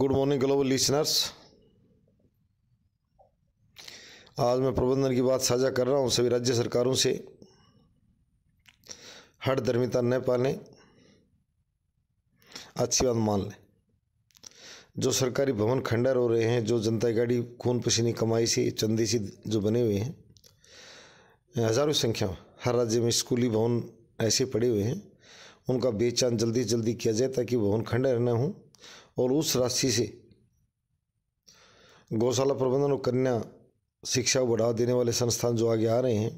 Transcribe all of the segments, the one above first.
good morning global listeners आज मैं प्रबंधन की बात साझा कर रहा हूँ सभी राज्य सरकारों से हट धर्मिता न पालें अच्छी बात मान लें जो सरकारी भवन खंडर हो रहे हैं जो जनता गाड़ी खून पसीनी कमाई से चंदी से जो बने हुए हैं हज़ारों संख्या में हर राज्य में स्कूली भवन ऐसे पड़े हुए हैं उनका बेचान जल्दी जल्दी किया जाए ताकि भवन खंडर न हों और उस राशि से गौशाला प्रबंधन और कन्या शिक्षा को बढ़ावा देने वाले संस्थान जो आगे आ रहे हैं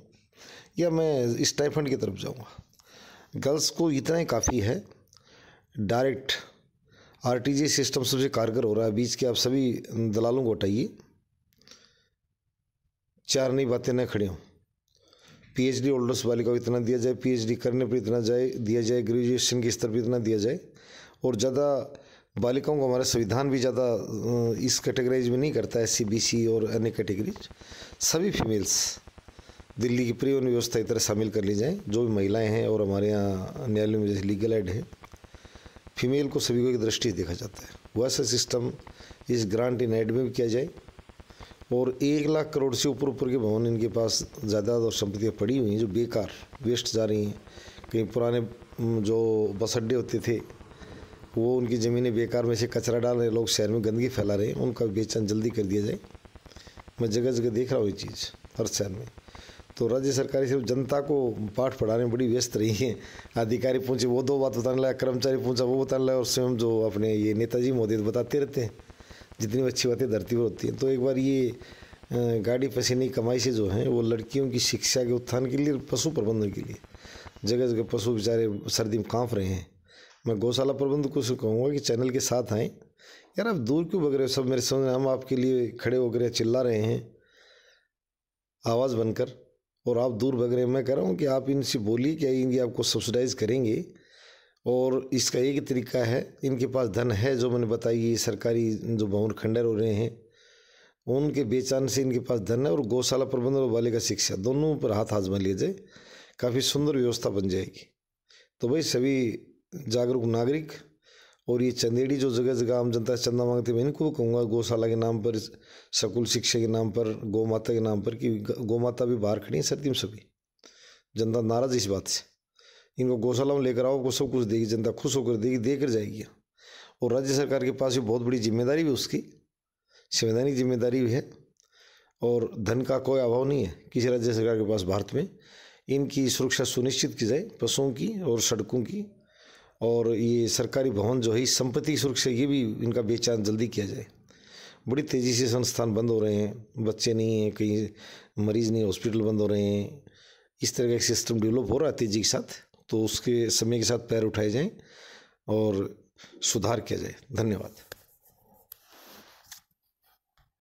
या मैं स्टाइफंड की तरफ जाऊँगा गर्ल्स को इतना ही काफ़ी है डायरेक्ट आर सिस्टम सबसे कारगर हो रहा है बीच के आप सभी दलालों को हटाइए चार नई बातें न खड़े हों पीएचडी होल्डर्स वाले को इतना दिया जाए पीएचडी करने पर इतना जाए दिया जाए ग्रेजुएशन के स्तर पर इतना दिया जाए और ज़्यादा बालिकाओं को हमारा संविधान भी ज़्यादा इस कैटेगरीज में नहीं करता है सी बी सी और अन्य कैटेगरीज सभी फीमेल्स दिल्ली की परिवहन व्यवस्था की तरह शामिल कर ली जाएँ जो भी महिलाएं हैं और हमारे यहाँ न्यायालय में जैसे लीगल एड है फीमेल को सभी को एक दृष्टि देखा जाता है वैसा सिस्टम इस ग्रांट इन एड में भी किया जाए और एक लाख करोड़ से ऊपर ऊपर के भवन इनके पास जायदाद और संपत्तियाँ पड़ी हुई हैं जो बेकार वेस्ट जा रही हैं कहीं पुराने जो बस अड्डे होते थे वो उनकी ज़मीनें बेकार में से कचरा डाल रहे लोग शहर में गंदगी फैला रहे हैं उनका बेचन जल्दी कर दिया जाए मैं जगह जगह देख रहा हूँ ये चीज़ हर शहर में तो राज्य सरकार सिर्फ जनता को पाठ पढ़ाने में बड़ी व्यस्त रही है अधिकारी पूछे वो दो बात बताने लगा कर्मचारी पूछा वो बताने लगा और स्वयं जो अपने ये नेताजी मोदी तो बताते रहते हैं जितनी अच्छी बातें धरती पर होती हैं तो एक बार ये गाड़ी पसीने की कमाई से जो है वो लड़कियों की शिक्षा के उत्थान के लिए पशु प्रबंधन के लिए जगह जगह पशु बेचारे सर्दी में कांप रहे हैं मैं गौशाला प्रबंधक को से कहूँगा कि चैनल के साथ आएँ यार आप दूर क्यों भग रहे हो सब मेरे सामने हम आपके लिए खड़े होकर चिल्ला रहे हैं आवाज़ बनकर और आप दूर भग रहे हैं मैं कह रहा हूँ कि आप इनसे बोलिए क्या इनकी आपको सब्सिडाइज करेंगे और इसका एक तरीका है इनके पास धन है जो मैंने बताई ये सरकारी जो भवन खंडर हो रहे हैं उनके बेचान से इनके पास धन है और गौशाला प्रबंधन और बालिका शिक्षा दोनों पर हाथ आजमा लिया जाए काफ़ी सुंदर व्यवस्था बन जाएगी तो भाई सभी जागरूक नागरिक और ये चंदेड़ी जो जगह जगह आम जनता से चंदा है मैं इनको कहूँगा गौशाला के नाम पर स्कूल शिक्षा के नाम पर गौ माता के नाम पर कि गौ माता भी बाहर खड़ी है सर्दी में सभी जनता नाराज इस बात से इनको गौशाला में लेकर आओ को सब कुछ देगी जनता खुश होकर देगी देकर जाएगी और राज्य सरकार के पास भी बहुत बड़ी जिम्मेदारी भी उसकी संवैधानिक जिम्मेदारी भी है और धन का कोई अभाव नहीं है किसी राज्य सरकार के पास भारत में इनकी सुरक्षा सुनिश्चित की जाए पशुओं की और सड़कों की और ये सरकारी भवन जो है संपत्ति सुरक्षा ये भी इनका बेचान जल्दी किया जाए बड़ी तेज़ी से संस्थान बंद हो रहे हैं बच्चे नहीं हैं कहीं मरीज़ नहीं हॉस्पिटल बंद हो रहे हैं इस तरह का एक सिस्टम डेवलप हो रहा है तेज़ी के साथ तो उसके समय के साथ पैर उठाए जाएँ और सुधार किया जाए धन्यवाद